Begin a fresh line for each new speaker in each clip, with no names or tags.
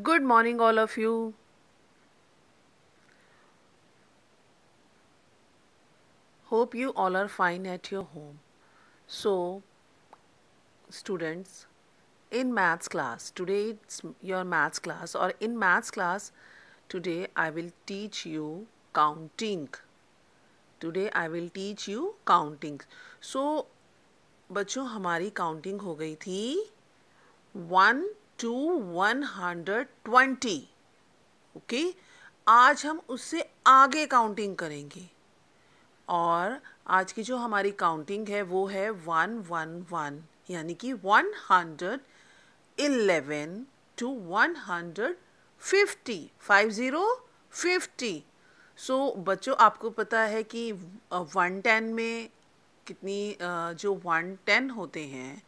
Good morning, all of you. Hope you all are fine at your home. So, students, in maths class, today it's your maths class, or in maths class, today I will teach you counting. Today I will teach you counting. So, बच्चों हमारी counting हो गई थी one two one hundred twenty okay आज हम उससे आगे counting करेंगे और आज की जो हमारी काउंटिंग है वो है वन वन वन यानी कि one hundred eleven two one hundred fifty five zero fifty so बच्चों आपको पता है कि वन टेन में कितनी जो वन टेन होते हैं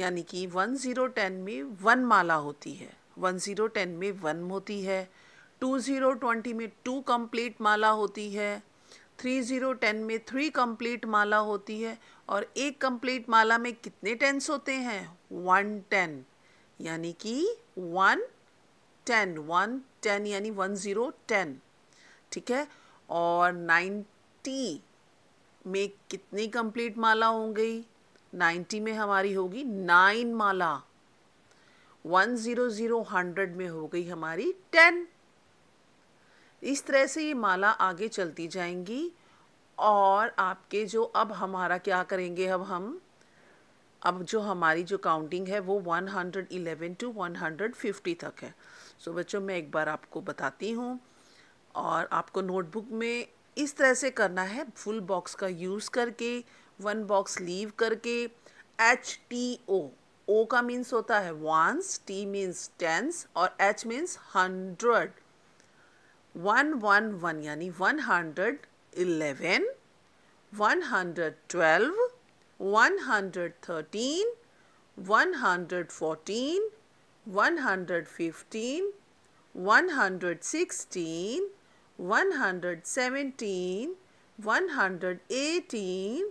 यानी कि वन ज़ीरो टेन में वन माला होती है वन ज़ीरो टेन में वन होती है टू ज़ीरो ट्वेंटी में टू कंप्लीट माला होती है थ्री ज़ीरो टेन में थ्री कंप्लीट माला होती है और एक कंप्लीट माला में कितने टेंस होते हैं वन टेन यानी कि वन टेन वन टेन यानी वन ज़ीरो टेन ठीक है और नाइन्टी में कितनी कंप्लीट माला हो गई नाइन्टी में हमारी होगी नाइन माला वन ज़ीरो ज़ीरो हंड्रेड में हो गई हमारी टेन इस तरह से ये माला आगे चलती जाएंगी और आपके जो अब हमारा क्या करेंगे अब हम अब जो हमारी जो काउंटिंग है वो 111 टू 150 तक है सो so, बच्चों मैं एक बार आपको बताती हूँ और आपको नोटबुक में इस तरह से करना है फुल बॉक्स का यूज़ करके वन बॉक्स लीव करके एच टी ओ ओ का मीन्स होता है वांस टी मीन्स टेंस और H means hundred one one one यानी one hundred eleven one hundred twelve one hundred thirteen one hundred fourteen one hundred fifteen one hundred sixteen one hundred seventeen one hundred eighteen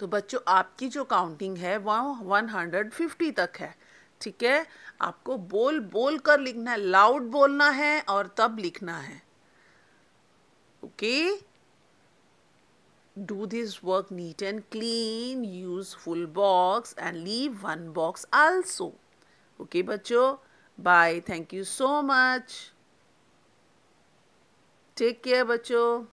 तो बच्चों आपकी जो counting है वह 150 तक है ठीक है आपको बोल बोल कर लिखना है लाउड बोलना है और तब लिखना है okay do this work neat and clean use full box and leave one box also okay बच्चों bye thank you so much take care बच्चों